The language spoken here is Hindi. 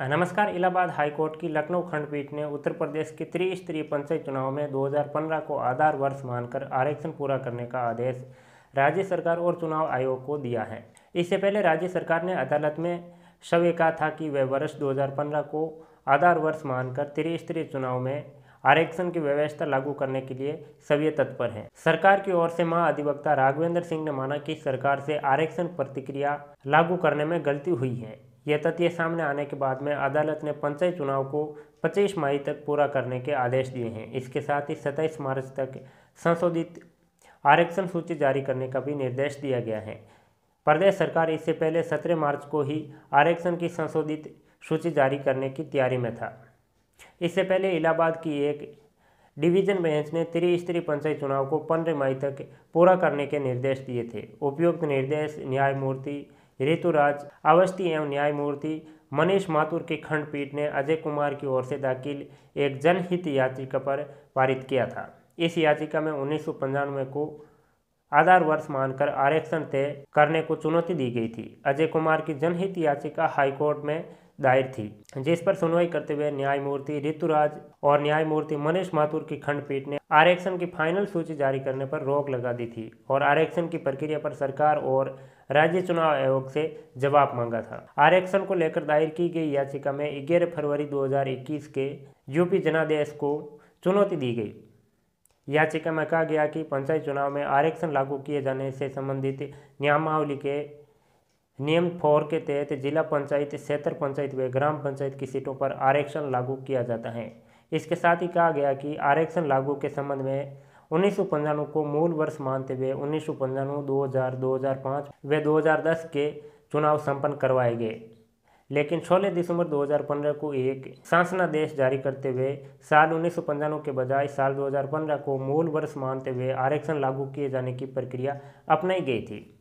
नमस्कार इलाहाबाद हाईकोर्ट की लखनऊ खंडपीठ ने उत्तर प्रदेश के त्रिस्तरीय पंचायत चुनाव में 2015 को आधार वर्ष मानकर आरक्षण पूरा करने का आदेश राज्य सरकार और चुनाव आयोग को दिया है इससे पहले राज्य सरकार ने अदालत में शव्य कहा था कि वह वर्ष 2015 को आधार वर्ष मानकर त्रिस्तरीय चुनाव में आरक्षण की व्यवस्था लागू करने के लिए सभी तत्पर हैं सरकार की ओर से अधिवक्ता राघवेंद्र सिंह ने माना कि सरकार से आरक्षण प्रतिक्रिया लागू करने में गलती हुई है यह तथ्य सामने आने के बाद में अदालत ने पंचायत चुनाव को 25 मई तक पूरा करने के आदेश दिए हैं इसके साथ ही सत्ताईस मार्च तक संशोधित आरक्षण सूची जारी करने का भी निर्देश दिया गया है प्रदेश सरकार इससे पहले सत्रह मार्च को ही आरक्षण की संशोधित सूची जारी करने की तैयारी में था इससे पहले इलाहाबाद की एक डिवीजन बेंच ने त्रिस्तरीय पंचायत चुनाव को पंद्रह मई तक पूरा करने के निर्देश दिए थे उपयुक्त निर्देश न्यायमूर्ति ऋतुराज अवस्थी एवं न्यायमूर्ति मनीष माथुर की खंडपीठ ने अजय कुमार की ओर से दाखिल एक जनहित याचिका पर पारित किया था इस याचिका में उन्नीस को आधार वर्ष मानकर आरक्षण तय करने को चुनौती दी गई थी अजय कुमार की जनहित याचिका हाईकोर्ट में दायर थी जिस पर सुनवाई करते हुए न्यायमूर्ति ऋतुराज और न्यायमूर्ति मनीष माथुर की खंडपीठ ने आरक्षण की फाइनल सूची जारी करने पर रोक लगा दी थी और आरक्षण की प्रक्रिया पर सरकार और राज्य चुनाव आयोग से जवाब मांगा था आरक्षण को लेकर दायर की गई याचिका में ग्यारह फरवरी 2021 के यूपी जनादेश को चुनौती दी गई याचिका में कहा गया कि पंचायत चुनाव में आरक्षण लागू किए जाने से संबंधित नियमावली के नियम फोर के तहत जिला पंचायत क्षेत्र पंचायत व ग्राम पंचायत की सीटों पर आरक्षण लागू किया जाता है इसके साथ ही कहा गया कि आरक्षण लागू के संबंध में उन्नीस को मूल वर्ष मानते हुए उन्नीस सौ पंचानवे दो हज़ार दो हज़ार पाँच व दो हज़ार दस के चुनाव संपन्न करवाए गए लेकिन 16 दिसंबर 2015 को एक शासनादेश जारी करते हुए साल उन्नीस के बजाय साल 2015 को मूल वर्ष मानते हुए आरक्षण लागू किए जाने की प्रक्रिया अपनाई गई थी